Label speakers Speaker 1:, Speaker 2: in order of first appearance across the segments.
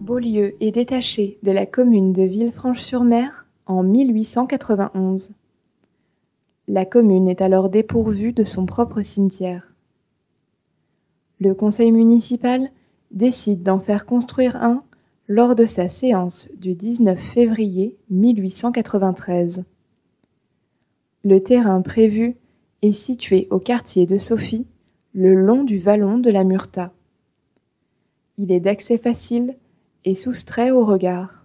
Speaker 1: Beaulieu est détaché de la commune de Villefranche-sur-Mer en 1891. La commune est alors dépourvue de son propre cimetière. Le conseil municipal décide d'en faire construire un lors de sa séance du 19 février 1893. Le terrain prévu est situé au quartier de Sophie, le long du vallon de la Murta. Il est d'accès facile et soustrait au regard.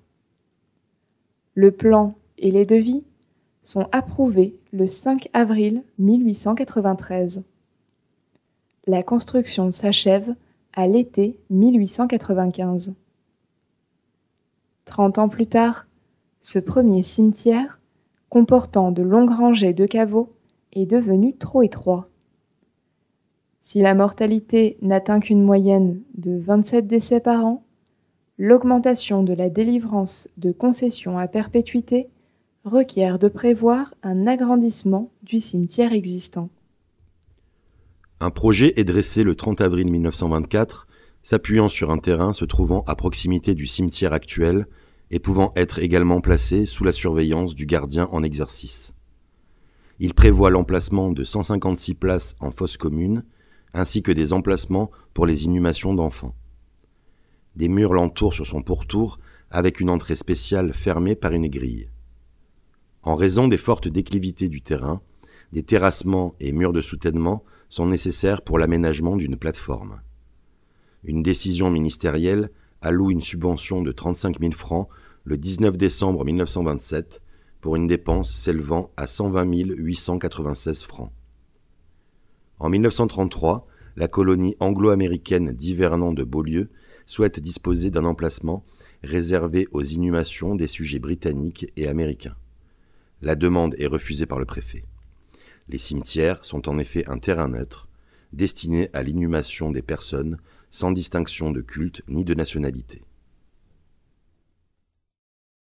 Speaker 1: Le plan et les devis sont approuvés le 5 avril 1893. La construction s'achève à l'été 1895. Trente ans plus tard, ce premier cimetière, comportant de longues rangées de caveaux, est devenu trop étroit. Si la mortalité n'atteint qu'une moyenne de 27 décès par an, l'augmentation de la délivrance de concessions à perpétuité requiert de prévoir un agrandissement du cimetière existant.
Speaker 2: Un projet est dressé le 30 avril 1924, s'appuyant sur un terrain se trouvant à proximité du cimetière actuel et pouvant être également placé sous la surveillance du gardien en exercice. Il prévoit l'emplacement de 156 places en fosse commune, ainsi que des emplacements pour les inhumations d'enfants. Des murs l'entourent sur son pourtour, avec une entrée spéciale fermée par une grille. En raison des fortes déclivités du terrain, des terrassements et murs de soutènement sont nécessaires pour l'aménagement d'une plateforme. Une décision ministérielle alloue une subvention de 35 000 francs le 19 décembre 1927 pour une dépense s'élevant à 120 896 francs. En 1933, la colonie anglo-américaine d'hivernant de Beaulieu souhaite disposer d'un emplacement réservé aux inhumations des sujets britanniques et américains. La demande est refusée par le préfet. Les cimetières sont en effet un terrain neutre, destiné à l'inhumation des personnes sans distinction de culte ni de nationalité.